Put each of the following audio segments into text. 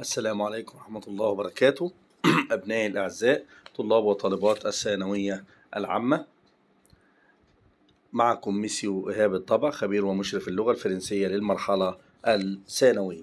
السلام عليكم ورحمة الله وبركاته أبنائي الأعزاء طلاب وطالبات الثانوية العامة معكم ميسيو إيهاب الطبع خبير ومشرف اللغة الفرنسية للمرحلة الثانوية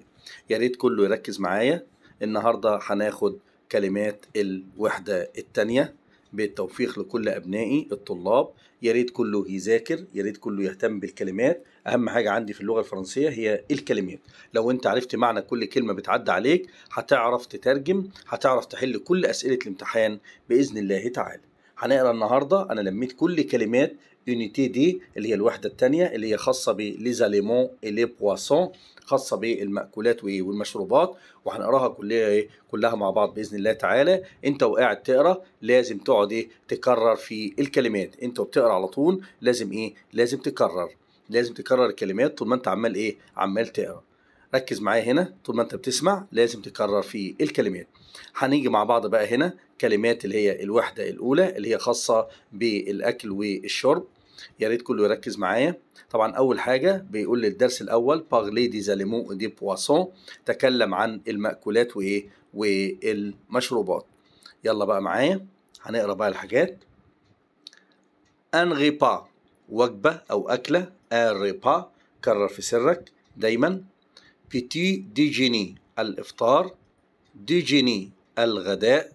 يا ريت كله يركز معايا النهاردة هناخد كلمات الوحدة الثانية بالتوفيق لكل ابنائي الطلاب يا ريت كله يذاكر يا ريت كله يهتم بالكلمات اهم حاجه عندي في اللغه الفرنسيه هي الكلمات لو انت عرفت معنى كل كلمه بتعدي عليك هتعرف تترجم هتعرف تحل كل اسئله الامتحان باذن الله تعالى هنقرا النهارده انا لميت كل كلمات يونيتي دي اللي هي الوحده الثانيه اللي هي خاصه بليزاليمون لي بواسون خاصه بالمأكولات والمشروبات وهنقراها كلها ايه كلها مع بعض باذن الله تعالى انت وقاعد تقرا لازم تقعد ايه تكرر في الكلمات انت وبتقرا على طول لازم ايه لازم تكرر لازم تكرر الكلمات طول ما انت عمال ايه عمال تقرا ركز معايا هنا طول ما انت بتسمع لازم تكرر في الكلمات هنيجي مع بعض بقى هنا كلمات اللي هي الوحدة الأولى اللي هي خاصة بالأكل والشرب يا ريت كله يركز معايا طبعا اول حاجه بيقول لي الدرس الاول بارلي دي زاليمو دي بواسون تكلم عن المأكولات وايه والمشروبات يلا بقى معايا هنقرا بقى الحاجات ان ريبا وجبه او اكله ان ريبا كرر في سرك دايما بيتي دي جيني الافطار دي جيني الغداء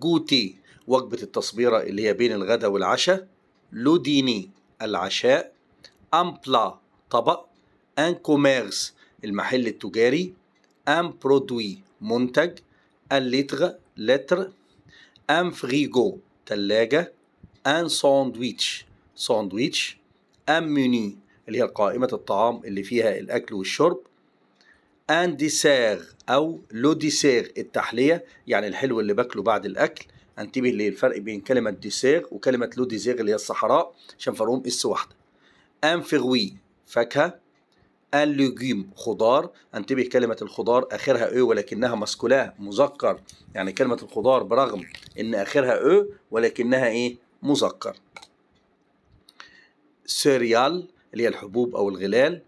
جوتي وجبة التصبيرة اللي هي بين الغداء والعشاء لوديني العشاء أمبلا طبق أن كوميرس المحل التجاري أن برودوي منتج ان لتر لتر أن فريجو تلاجة أن ساندويتش ساندويتش أن ميني اللي هي قائمة الطعام اللي فيها الأكل والشرب أن ديسير أو لو ديسير التحلية يعني الحلو اللي باكله بعد الأكل انتبه للفرق بين كلمة ديسيغ وكلمة لو ديسير اللي هي الصحراء عشان فرقهم اس واحدة انفغوي فاكهة اللجيم خضار انتبه كلمة الخضار اخرها او ولكنها مسكولاه مذكر يعني كلمة الخضار برغم ان اخرها او ولكنها ايه مذكر سيريال اللي هي الحبوب او الغلال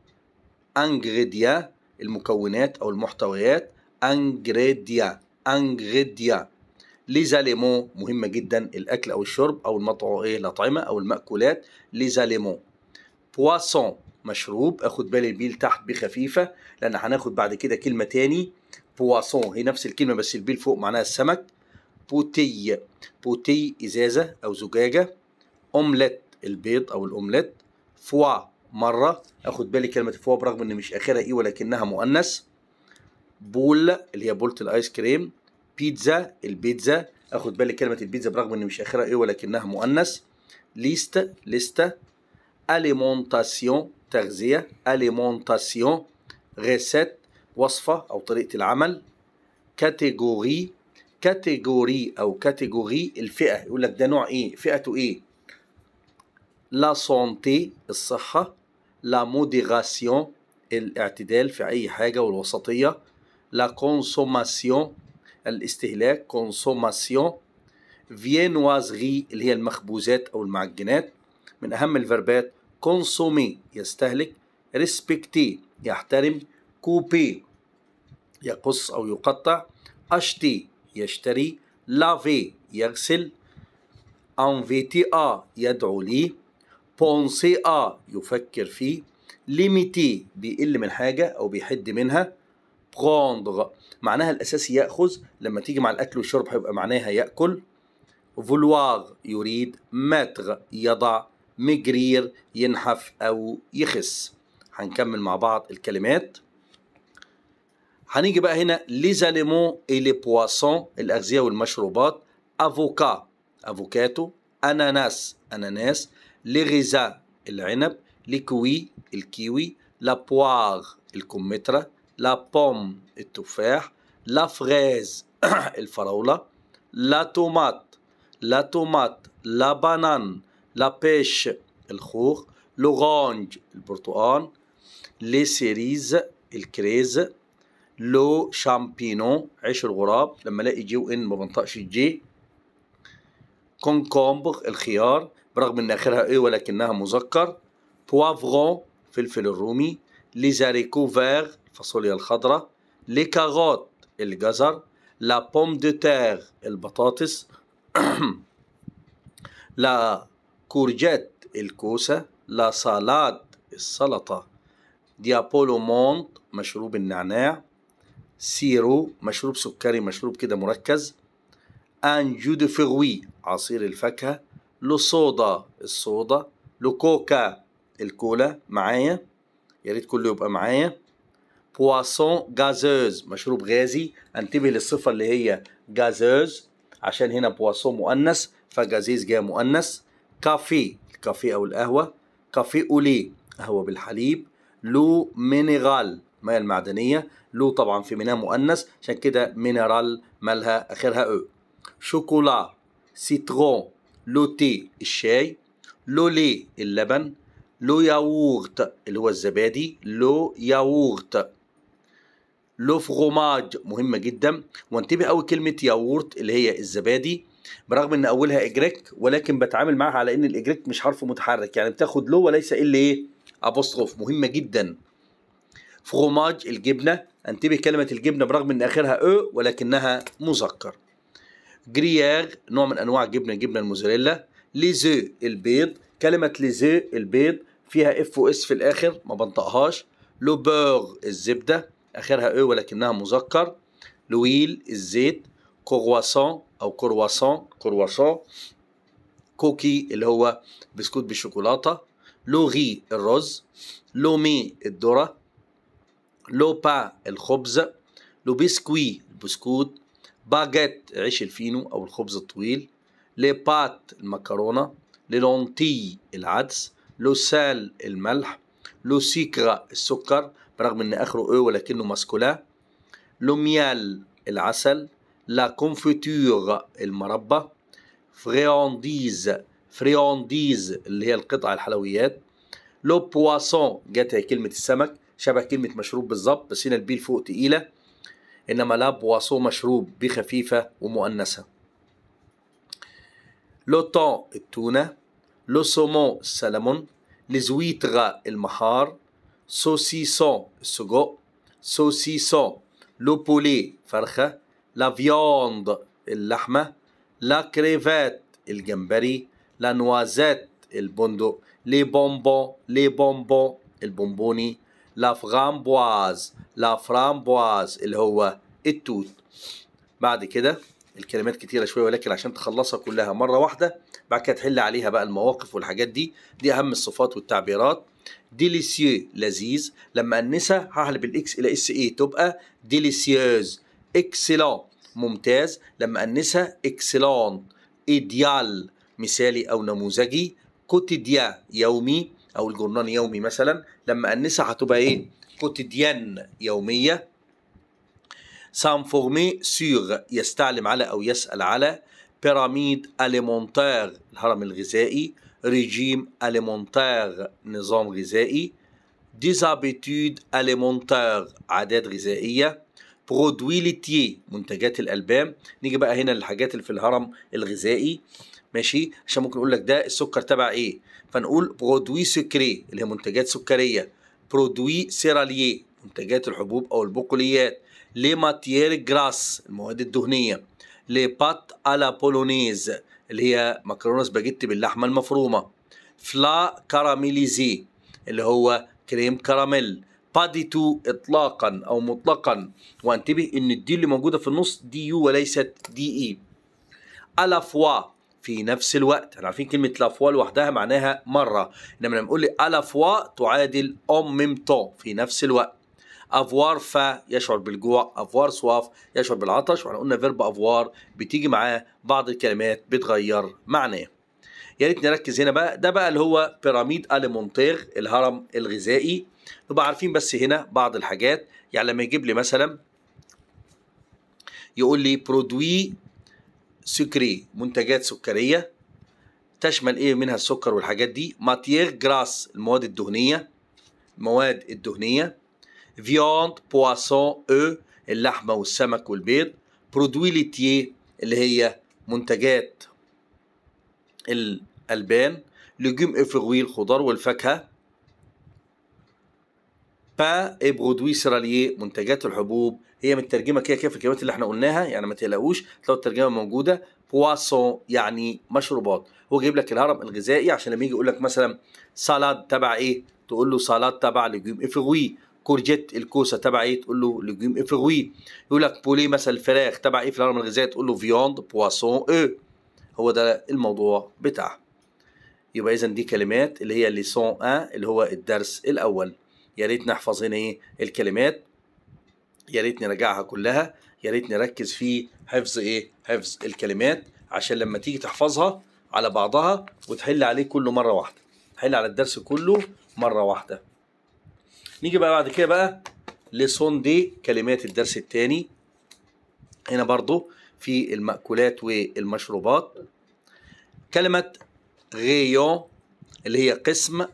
انجريديا المكونات او المحتويات انجريديا انجريديا ليزاليمون مهمة جدا الأكل أو الشرب أو المطعو إيه الأطعمة أو المأكولات ليزاليمون بواسون مشروب أخد بالي البيل تحت بخفيفة لأن هناخد بعد كده كلمة تاني بواسون هي نفس الكلمة بس البيل فوق معناها السمك بوتي بوتي إزازة أو زجاجة أومليت البيض أو الأومليت فوا مرة أخد بالي كلمة فوا برغم إن مش آخرها إيه ولكنها مؤنث بول اللي هي بولة الآيس كريم بيتزا البيتزا اخد بالي كلمه البيتزا برغم ان مش اخرها ايه ولكنها مؤنث ليست ليستا اليمونتاسيون تغذيه اليمونتاسيون ريسيت وصفه او طريقه العمل كاتيجوري كاتيجوري او كاتيجوري الفئه يقول لك ده نوع ايه فئته ايه لا سونتي الصحه لا موديغاسيون الاعتدال في اي حاجه والوسطيه لا كونسوماسيون الاستهلاك كونسوماسيون فيينوازغي اللي هي المخبوزات أو المعجنات من أهم الفربات كونسومي يستهلك ريسبكتي يحترم كوبي يقص أو يقطع أشتي يشتري لافي يغسل انفيتي ا يدعو لي بونسي ا يفكر فيه ليميتي بيقل من حاجة أو بيحد منها بروندغ معناها الأساسي يأخذ لما تيجي مع الأكل والشرب هيبقى معناها يأكل فولواغ يريد ماتغ يضع مجرير ينحف أو يخس هنكمل مع بعض الكلمات هنيجي بقى هنا لي زاليمون اي لي بواسون الأغذية والمشروبات افوكا افوكاتو اناناس اناناس لغزا العنب كوي الكيوي لا بواغ الكمثرى لا بوم التفاح لا فريز الفراولة لا تومات لا تومات لا بانان لا بيش الخوخ لوغونج البرتقال لي سيريز الكريز لو شامبينو عيش الغراب لما الاقي جي وان ما بنطقش الجي كونكومبر الخيار برغم ان اخرها ايه ولكنها مذكر بوافرون فلفل الرومي زاريكو فيغ الفاصوليا الخضراء لكاغوت الجزر لا بوم دو تير البطاطس لا كورجيت الكوسة لا سالاد السلطة ديابولو مونت مشروب النعناع سيرو مشروب سكري مشروب كده مركز ان جو دو فروي عصير الفاكهة لو صودا الصودا لو كوكا الكولا معايا يا ريت كله يبقى معايا بواسون غازوز مشروب غازي انتبه للصفة اللي هي جازوز عشان هنا بواسون مؤنث فغازيز جاء مؤنث كافي الكافي أو القهوة كافي أولي قهوة بالحليب لو مينيرال المياه المعدنية لو طبعا في منها مؤنث عشان كده مينيرال مالها آخرها أو شوكولا سيترون لوتي الشاي لولي اللبن لو ياورت اللي هو الزبادي لو ياورت لو فروماج مهمه جدا وانتبه قوي كلمه ياورت اللي هي الزبادي برغم ان اولها اجريك ولكن بتعامل معاها على ان الاجريك مش حرف متحرك يعني بتاخد لو وليس الا ايه ابوستروف مهمه جدا فروماج الجبنه انتبه كلمه الجبنه برغم ان اخرها او ولكنها مذكر جرياغ نوع من انواع الجبنه الجبنه الموزاريلا ليزو البيض كلمه ليزو البيض فيها اف واس في الاخر ما بنطقهاش بور الزبده آخرها أو ولكنها مذكر لويل الزيت كرواسون أو كرواسون كرواسون كوكي اللي هو بسكوت بالشوكولاتة لوغي الرز لومي الذرة لوبا الخبز لوبيسكوي البسكوت باجيت عيش الفينو أو الخبز الطويل بات المكرونة لونتي العدس لو سال الملح لو سيكرا السكر برغم ان اخره او ولكنه ماسكولا لوميال العسل لا كونفيتور المربى فريانديز فريانديز اللي هي القطع الحلويات لو بواسون جت هي كلمه السمك شبه كلمه مشروب بالظبط بس هنا البي فوق تقيله انما لا بواسون مشروب بخفيفه ومؤنثه لو طون التونه لو سومون السلمون لزويتغا المحار saucisson السجق saucisson لو بولي فرخة لا فياند اللحمة لا كريفات الجمبري لا نوازيت البندق لي بونبون لي بونبون البونبوني لا فغامبواز لا فرامبواز اللي هو التوت بعد كده الكلمات كتيرة شوية ولكن عشان تخلصها كلها مرة واحدة بعد كده تحل عليها بقى المواقف والحاجات دي دي أهم الصفات والتعبيرات ديليسيو لذيذ لما انسها هحلب الاكس الى اس اي تبقى ديليسيوز اكسلون ممتاز لما انسها اكسلون ايديال مثالي او نموذجي كوتيديا يومي او الجورنال يومي مثلا لما انسها هتبقى ايه كوتيديان يوميه سانفورمي سيغ يستعلم على او يسال على بيراميد اليمونتير الهرم الغذائي ريجيم أليمونتاغ نظام غذائي ديزابيتود أليمونتاغ عادات غذائية برودوي ليتيه منتجات الألبان نيجي بقى هنا للحاجات اللي في الهرم الغذائي ماشي عشان ممكن اقول لك ده السكر تبع ايه فنقول برودوي سكري اللي هي منتجات سكريه برودوي سيراليه منتجات الحبوب او البقوليات لي ماتيير جراس المواد الدهنيه لي بات على بولونيز اللي هي مكرونه سباجيتي باللحمه المفرومه فلا كراميليزي اللي هو كريم كراميل تو اطلاقا او مطلقا وانتبه ان الدي اللي موجوده في النص دي يو وليست دي اي الافوا في نفس الوقت احنا عارفين كلمه لافوا لوحدها معناها مره انما لما نقول الافوا تعادل اون ميم في نفس الوقت افوار فا يشعر بالجوع افوار سواف يشعر بالعطش واحنا قلنا فيرب افوار بتيجي معاه بعض الكلمات بتغير معناه يا ريت نركز هنا بقى ده بقى اللي هو بيراميد اليمونتير الهرم الغذائي نبقى عارفين بس هنا بعض الحاجات يعني لما يجيب لي مثلا يقول لي برودوي سكري منتجات سكريه تشمل ايه منها السكر والحاجات دي ماتيير جراس المواد الدهنيه المواد الدهنيه فيوند بواسون او اللحمة والسمك والبيض برودوي ليتيه اللي هي منتجات الألبان لجوم افروي الخضار والفاكهة با برودوي سيراليي منتجات الحبوب هي مترجمه كده كده في الكلمات اللي احنا قلناها يعني ما تقلقوش لو الترجمه موجوده بواسون يعني مشروبات هو جايب لك الهرم الغذائي عشان لما يجي يقول لك مثلا سالاد تبع ايه تقول له سالاد تبع لجوم افروي كورجيت الكوسه تبعي تقول له ليجيم افروي يقول لك بولي مثلا الفراخ تبع ايه في الهرم الغذائي تقول له فيوند بواسون او هو ده الموضوع بتاعها يبقى اذا دي كلمات اللي هي ليسون ان اللي هو الدرس الاول يا ريت نحفظ هنا ايه الكلمات يا ريت نراجعها كلها يا ريت نركز في حفظ ايه حفظ الكلمات عشان لما تيجي تحفظها على بعضها وتحل عليه كله مره واحده حل على الدرس كله مره واحده نيجي بقى بعد كده بقى لسون دي كلمات الدرس الثاني هنا برضو في المأكولات والمشروبات كلمة غيون اللي هي قسم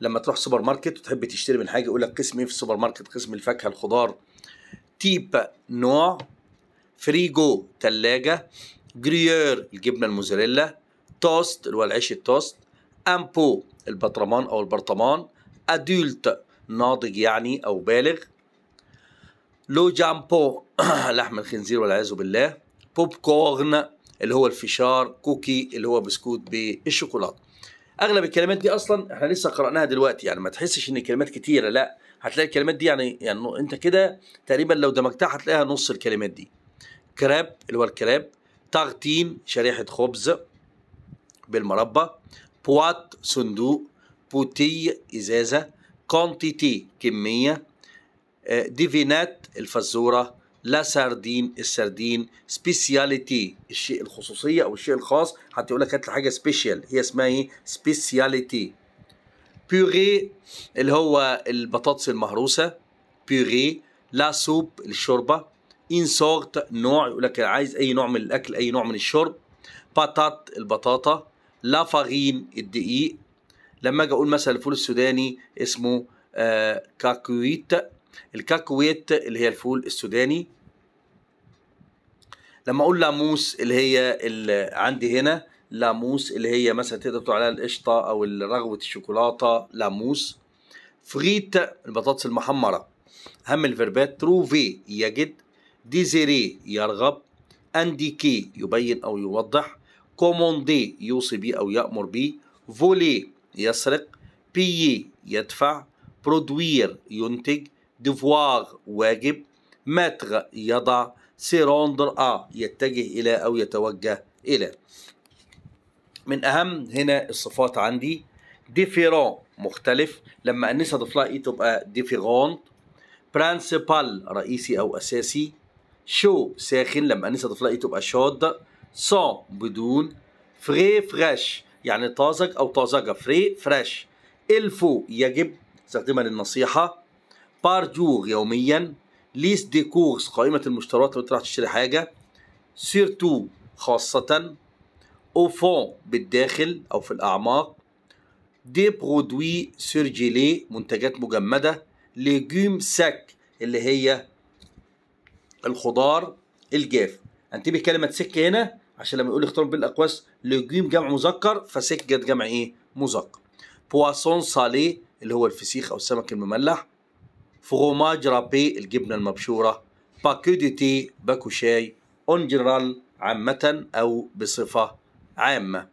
لما تروح سوبر ماركت وتحب تشتري من حاجة يقول لك قسم ايه في السوبر ماركت قسم الفاكهة الخضار تيب نوع فريجو تلاجة جريير الجبنة الموزاريلا توست اللي هو العيش التوست امبو البطرمان او البرطمان ادولت ناضج يعني أو بالغ لو جامبو لحم الخنزير والعياذ بالله بوب كورن اللي هو الفشار كوكي اللي هو بسكوت بالشوكولاته اغلب الكلمات دي اصلا احنا لسه قراناها دلوقتي يعني ما تحسش ان الكلمات كتيره لا هتلاقي الكلمات دي يعني يعني انت كده تقريبا لو دمجتها هتلاقيها نص الكلمات دي كراب اللي هو الكراب تغتين شريحه خبز بالمربى بوات صندوق بوتي ازازه كونتيتي كمية ديفينات آه، الفزورة لا ساردين السردين سبيسياليتي الشيء الخصوصية أو الشيء الخاص حتى يقول لك هات حاجة سبيشال هي اسمها إيه سبيسياليتي بيوري اللي هو البطاطس المهروسة بيوري لا سوب الشوربة انسورت نوع يقول لك عايز أي نوع من الأكل أي نوع من الشرب باتات البطاطا لا فارين الدقيق لما اجي اقول مثلا الفول السوداني اسمه آه، كاكويت الكاكويت اللي هي الفول السوداني لما اقول لاموس اللي هي اللي عندي هنا لاموس اللي هي مثلا تقدر تقول عليها القشطه او رغوه الشوكولاته لاموس فريت البطاطس المحمره اهم الفيربات تروفي يجد ديزيري يرغب انديكي يبين او يوضح كوموندي يوصي به او يامر به فولي يسرق بيي e يدفع برودوير ينتج ديفواغ واجب ماتغ يضع سيروندر آ آه يتجه إلى أو يتوجه إلى من أهم هنا الصفات عندي ديفيرون مختلف لما أنسة أضيف إيه e تبقى ديفيرون برانسيبال رئيسي أو أساسي شو ساخن لما أنسة أضيف إيه e تبقى شاد سون بدون فري فريش يعني طازج أو طازجة فري فريش الفو يجب استخدمها للنصيحة بار جوغ يوميا ليس دي كورس قائمة المشتريات لو تروح تشتري حاجة سيرتو خاصة اوفون بالداخل أو في الأعماق دي برودوي سيرجيلي منتجات مجمدة ليجوم ساك اللي هي الخضار الجاف انتبه كلمة سك هنا عشان لما يقول اختار بالاقواس لجيم جمع مذكر جت جمع ايه مذكر بواسون صالي اللي هو الفسيخ او السمك المملح فروماج رابي الجبنه المبشوره باكو دي تي باكو شاي اون جنرال عامه او بصفه عامه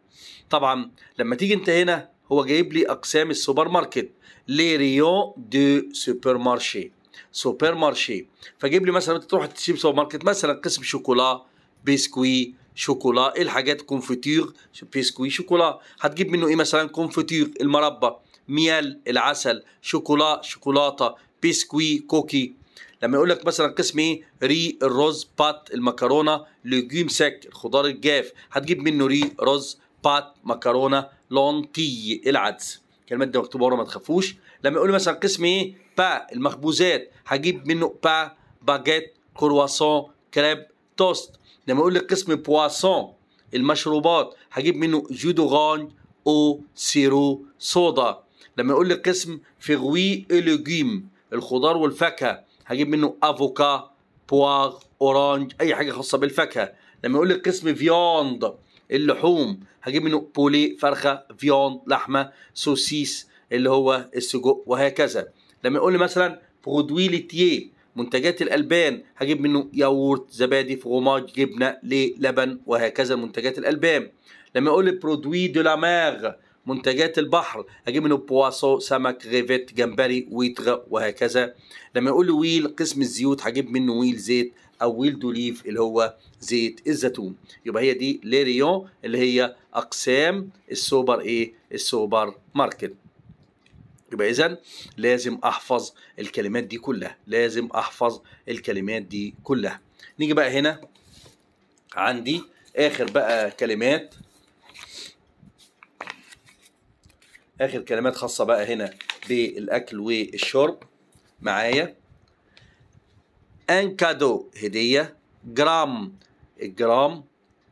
طبعا لما تيجي انت هنا هو جايب لي اقسام السوبر ماركت لي ريون دو سوبر مارشي سوبر مارشي فجيب لي مثلا تروح تشيب سوبر ماركت مثلا قسم شوكولا بسكوي شوكولا إيه الحاجات كونفيتير بيسكوي شوكولا هتجيب منه ايه مثلا كونفيتير المربى ميال العسل شوكولا شوكولاته بيسكوي كوكي لما يقول لك مثلا قسم ايه ري الرز بات المكرونه لجيم سك الخضار الجاف هتجيب منه ري رز بات مكرونه لونتي العدس الكلمات دي مكتوبه ورا ما تخافوش لما يقول مثلا قسم ايه با المخبوزات هجيب منه با باجيت كرواسون كريب توست لما اقول لك قسم بواسون المشروبات هجيب منه جودوغان او سيرو صودا لما اقول لك قسم فيغوي الوجيم الخضار والفاكهه هجيب منه افوكا بواغ اورانج اي حاجه خاصه بالفاكهه لما اقول لك قسم فياند اللحوم هجيب منه بولي فرخه فياند لحمه سوسيس اللي هو السجق وهكذا لما يقول لي مثلا برودوي ليتيه منتجات الالبان هجيب منه ياورت زبادي فروماج جبنه ليه لبن وهكذا منتجات الالبان لما اقول برودوي دو لا ماغ منتجات البحر هجيب منه بواسو سمك ريفيت جمبري ويتغ وهكذا لما يقول لي ويل قسم الزيوت هجيب منه ويل زيت او ويل دوليف اللي هو زيت الزيتون يبقى هي دي ليريون اللي هي اقسام السوبر ايه السوبر ماركت يبقى اذا لازم احفظ الكلمات دي كلها لازم احفظ الكلمات دي كلها نيجي بقى هنا عندي اخر بقى كلمات اخر كلمات خاصه بقى هنا بالاكل والشرب معايا ان كادو هديه جرام الجرام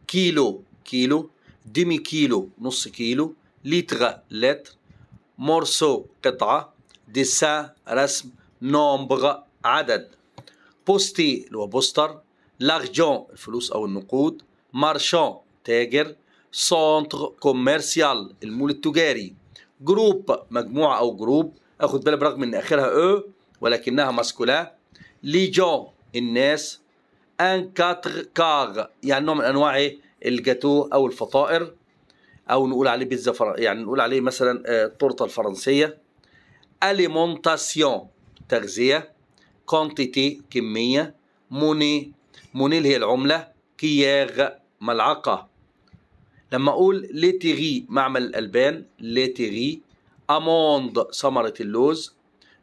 كيلو كيلو ديمي كيلو نص كيلو لتر لتر مورسو قطعة ديسان رسم نومبغ عدد بوستي اللي هو بوستر لاغجون الفلوس أو النقود مارشون تاجر سونتر كوميرسيال المول التجاري جروب مجموعة أو جروب أخد بالي برغم إن آخرها أو ولكنها ماسكولا ليجون الناس ان كاتر كاغ يعني نوع من أنواع إيه؟ الجاتو أو الفطائر او نقول عليه بيتزا فر... يعني نقول عليه مثلا التورته آه، الفرنسيه اليمونتاسيون تغذيه كونتيتي كميه موني اللي هي العمله كياغ ملعقه لما اقول ليتيغي معمل الالبان ليتيغي اموند ثمره اللوز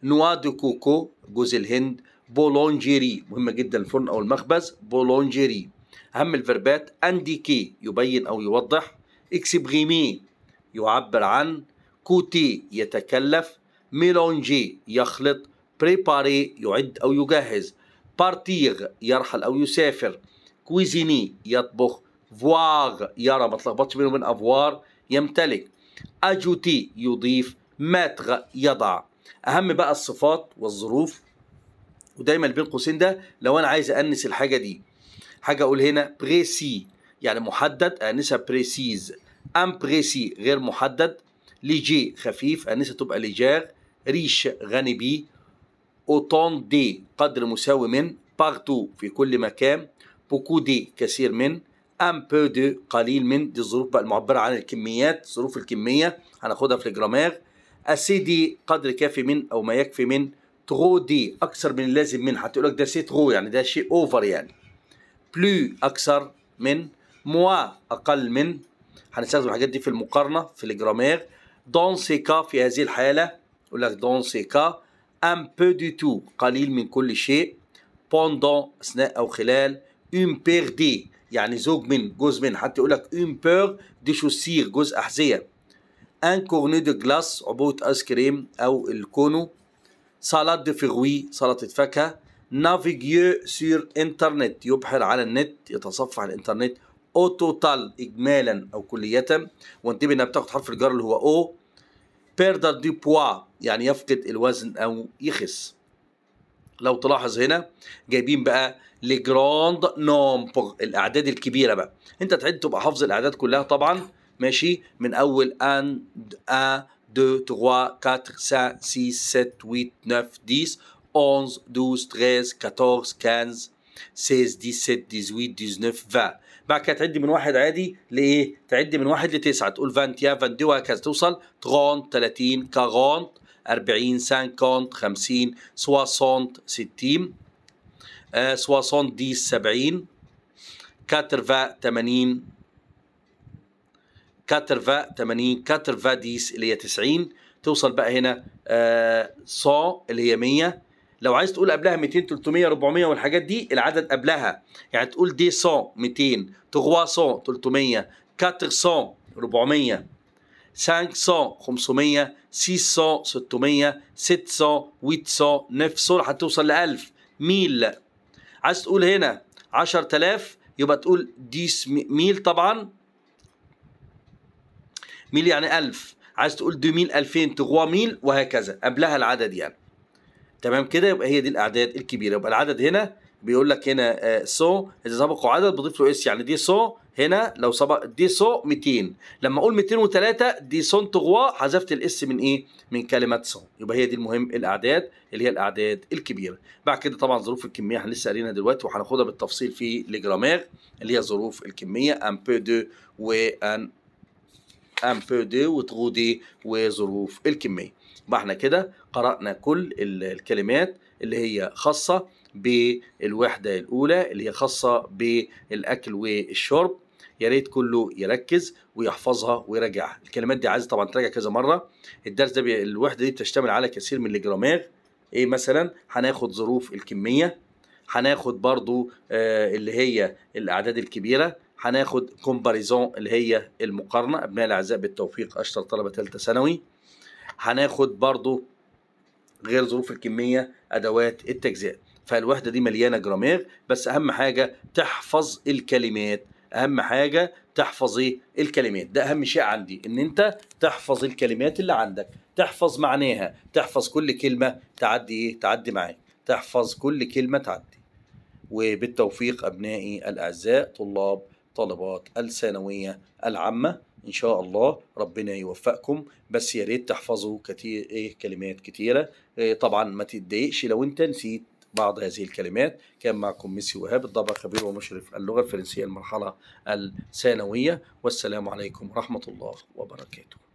نوا دو كوكو جوز الهند بولونجيري مهمه جدا الفرن او المخبز بولونجيري اهم الفربات انديكي يبين او يوضح إكسبريمي يعبر عن كوتي يتكلف ميلونجي يخلط بريباري يعد أو يجهز بارتيغ يرحل أو يسافر كويزيني يطبخ فواغ يرى ما تلخبطش بينه وبين افوار يمتلك اجوتي يضيف ماتغ يضع اهم بقى الصفات والظروف ودايما بين قوسين ده لو انا عايز انس الحاجه دي حاجه اقول هنا بريسي يعني محدد انسها بريسيز امبريسي غير محدد ليجي خفيف أنسة تبقى ليجير ريش غني بيه أوتون دي قدر مساوي من بارتو في كل مكان بوكو دي كثير من أم بو دو قليل من دي الظروف بقى المعبرة عن الكميات ظروف الكمية هناخدها في الجرامير أسي دي قدر كافي من أو ما يكفي من ترو دي أكثر من اللازم من هتقول لك ده سي ترو يعني ده شيء أوفر يعني بلو أكثر من موا أقل من هنستخدم الحاجات دي في المقارنه في الجرامير دون سي كا في هذه الحاله يقول لك دون سي كا ان بو دي تو قليل من كل شيء بوندون اثناء او خلال اون بير دي يعني زوج من جزء من حتى يقول لك اون بير دي شوسير جزء احذيه ان كورني دو جلاس عبوه ايس كريم او الكونو سالاد دي فيغوي سلطه فاكهه نافيجيو سير انترنت يبحر على النت يتصفح الانترنت او توتال اجمالا او كليه وانتبه انها بتاخد حرف الجر اللي هو او بيردر دي بوا يعني يفقد الوزن او يخس لو تلاحظ هنا جايبين بقى لي جراند نومبر الاعداد الكبيره بقى انت تعد تبقى حافظ الاعداد كلها طبعا ماشي من اول ان ان دو تروا 4 5 6 7 8 9 10 11 12 13 14 15 16 دي دي 8 دي 9 فا بعد كده تعدي من واحد عادي لايه؟ تعدي من واحد لتسعه تقول فانت يا دي وهكذا توصل 30 30 40 40 50 50 60 60 euh, 60 10 70 80 80 80 80 80 10 اللي هي 90 توصل بقى هنا 100 آه، اللي هي 100 لو عايز تقول قبلها 200 300 400 والحاجات دي العدد قبلها يعني تقول دي 200 200 300 300 400 400 500 500 600 600 700 800 900 لحد توصل ل 1000 ميل عايز تقول هنا 10000 يبقى تقول دي ميل طبعا ميل يعني 1000 عايز تقول 2000 ميل 2000 300 ميل وهكذا قبلها العدد يعني تمام كده يبقى هي دي الاعداد الكبيره يبقى العدد هنا بيقول لك هنا آه، سو اذا سبقوا عدد بضيف له اس يعني دي سو هنا لو سبق دي سو 200 لما اقول 203 دي سون تغوا حذفت الاس من ايه من كلمه سو يبقى هي دي المهم الاعداد اللي هي الاعداد الكبيره بعد كده طبعا ظروف الكميه احنا لسه قايلينها دلوقتي وهناخدها بالتفصيل في لجرامير اللي هي ظروف الكميه ان بو دو ان ان بو دو وتغو دي وظروف الكميه يبقى احنا كده قرأنا كل الكلمات اللي هي خاصة بالوحدة الأولى اللي هي خاصة بالأكل والشرب يا ريت كله يركز ويحفظها ويراجعها الكلمات دي عايز طبعا تراجع كذا مرة الدرس ده بي... الوحدة دي بتشتمل على كثير من الجرامير ايه مثلا هناخد ظروف الكمية هناخد برضو آه اللي هي الأعداد الكبيرة هناخد كومباريزون اللي هي المقارنة أبناء الأعزاء بالتوفيق أشطر طلبة ثالثة ثانوي هناخد برضو غير ظروف الكميه ادوات التجزئه فالوحده دي مليانه جرامير بس اهم حاجه تحفظ الكلمات اهم حاجه تحفظ ايه الكلمات ده اهم شيء عندي ان انت تحفظ الكلمات اللي عندك تحفظ معناها تحفظ كل كلمه تعدي ايه تعدي معاك تحفظ كل كلمه تعدي وبالتوفيق ابنائي الاعزاء طلاب طلبات الثانويه العامه ان شاء الله ربنا يوفقكم بس يا ريت تحفظوا كتير ايه كلمات كتيره إيه طبعا ما تتضايقش لو انت نسيت بعض هذه الكلمات كان معكم ميسي وهاب الضبع خبير ومشرف اللغه الفرنسيه المرحله الثانويه والسلام عليكم ورحمه الله وبركاته